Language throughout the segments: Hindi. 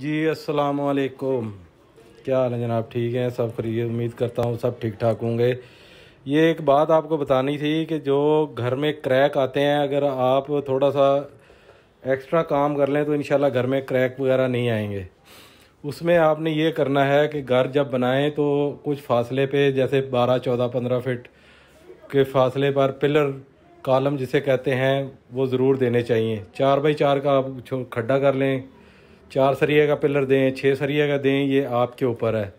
जी अस्सलाम वालेकुम क्या हाल है जनाब ठीक हैं सब फ्री उम्मीद करता हूँ सब ठीक ठाक होंगे ये एक बात आपको बतानी थी कि जो घर में क्रैक आते हैं अगर आप थोड़ा सा एक्स्ट्रा काम कर लें तो इन घर में क्रैक वगैरह नहीं आएंगे उसमें आपने ये करना है कि घर जब बनाएं तो कुछ फासले पे जैसे 12, 14, 15 फिट के फासले पर पिलर कॉलम जिसे कहते हैं वो ज़रूर देने चाहिए चार बाई चार का आप खड्डा कर लें चार सरिया का पिलर दें छः सरिया का दें ये आपके ऊपर है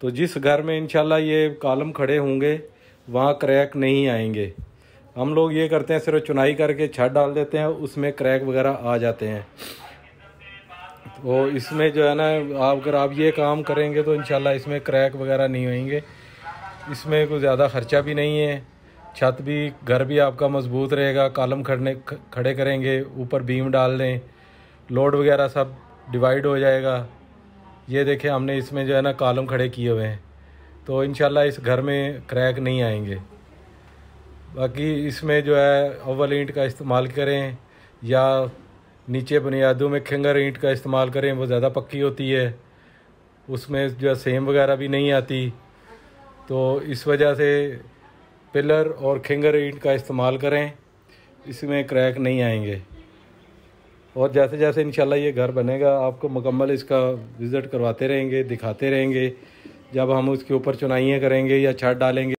तो जिस घर में इनशाला ये कालम खड़े होंगे वहाँ क्रैक नहीं आएंगे हम लोग ये करते हैं सिर्फ चुनाई करके छत डाल देते हैं उसमें क्रैक वगैरह आ जाते हैं तो इसमें जो है ना आप अगर आप ये काम करेंगे तो इनशाला इसमें क्रैक वगैरह नहीं होंगे इसमें कोई ज़्यादा ख़र्चा भी नहीं है छत भी घर भी आपका मजबूत रहेगा कॉलम खड़ने खड़े करेंगे ऊपर बीम डाल दें लोड वगैरह सब डिवाइड हो जाएगा ये देखें हमने इसमें जो है ना कॉलम खड़े किए हुए हैं तो इन इस घर में क्रैक नहीं आएंगे बाकी इसमें जो है ओवल ईंट का इस्तेमाल करें या नीचे बुनियादों में खेंगर ईंट का इस्तेमाल करें वो ज़्यादा पक्की होती है उसमें जो है सेम वगैरह भी नहीं आती तो इस वजह से पिलर और खेंगर ईंट का इस्तेमाल करें इसमें क्रैक नहीं आएंगे और जैसे जैसे इन ये घर बनेगा आपको मुकम्मल इसका विज़िट करवाते रहेंगे दिखाते रहेंगे जब हम उसके ऊपर चुनाइयाँ करेंगे या छत डालेंगे